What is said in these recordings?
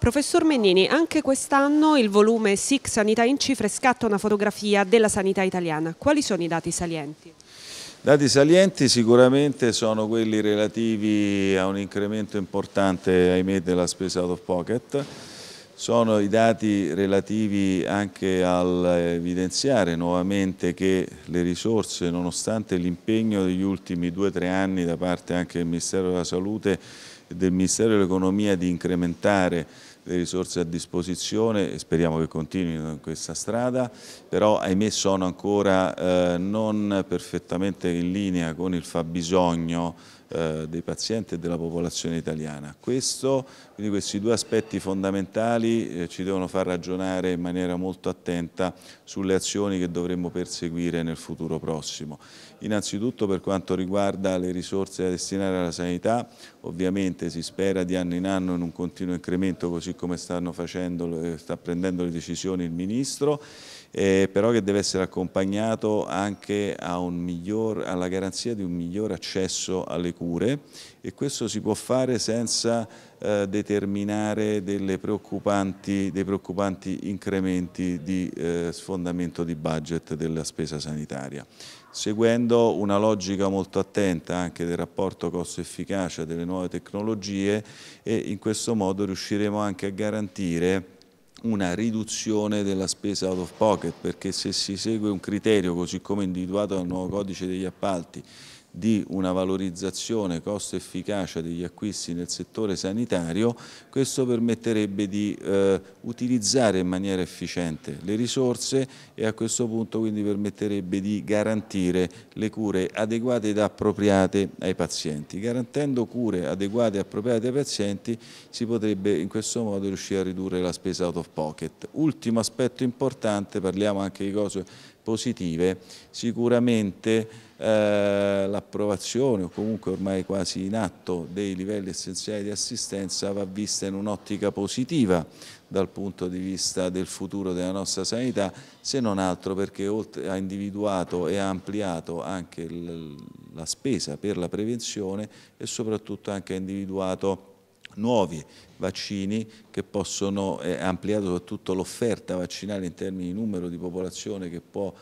Professor Mennini, anche quest'anno il volume SIC Sanità in cifre scatta una fotografia della sanità italiana. Quali sono i dati salienti? Dati salienti sicuramente sono quelli relativi a un incremento importante, ahimè, della spesa out of pocket, sono i dati relativi anche all'evidenziare nuovamente che le risorse, nonostante l'impegno degli ultimi due o tre anni da parte anche del Ministero della Salute e del Ministero dell'Economia di incrementare le risorse a disposizione e speriamo che continuino in questa strada, però ahimè sono ancora eh, non perfettamente in linea con il fabbisogno eh, dei pazienti e della popolazione italiana. Questo, quindi questi due aspetti fondamentali eh, ci devono far ragionare in maniera molto attenta sulle azioni che dovremmo perseguire nel futuro prossimo. Innanzitutto per quanto riguarda le risorse da destinare alla sanità, ovviamente si spera di anno in anno in un continuo incremento così così come stanno facendo, sta prendendo le decisioni il Ministro, eh, però che deve essere accompagnato anche miglior, alla garanzia di un miglior accesso alle cure e questo si può fare senza eh, determinare preoccupanti, dei preoccupanti incrementi di eh, sfondamento di budget della spesa sanitaria seguendo una logica molto attenta anche del rapporto costo-efficacia delle nuove tecnologie e in questo modo riusciremo anche anche a garantire una riduzione della spesa out of pocket perché se si segue un criterio così come individuato dal nuovo codice degli appalti di una valorizzazione costo-efficacia degli acquisti nel settore sanitario, questo permetterebbe di eh, utilizzare in maniera efficiente le risorse e a questo punto quindi permetterebbe di garantire le cure adeguate ed appropriate ai pazienti. Garantendo cure adeguate e appropriate ai pazienti si potrebbe in questo modo riuscire a ridurre la spesa out of pocket. Ultimo aspetto importante, parliamo anche di cose positive, sicuramente eh, l'approvazione o comunque ormai quasi in atto dei livelli essenziali di assistenza va vista in un'ottica positiva dal punto di vista del futuro della nostra sanità, se non altro perché ha individuato e ha ampliato anche la spesa per la prevenzione e soprattutto anche ha individuato nuovi vaccini che possono eh, ampliare soprattutto l'offerta vaccinale in termini di numero di popolazione che può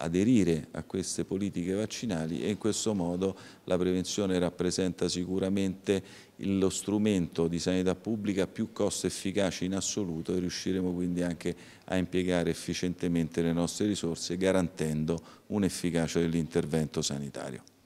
aderire a queste politiche vaccinali e in questo modo la prevenzione rappresenta sicuramente lo strumento di sanità pubblica più costo efficace in assoluto e riusciremo quindi anche a impiegare efficientemente le nostre risorse garantendo un'efficacia dell'intervento sanitario.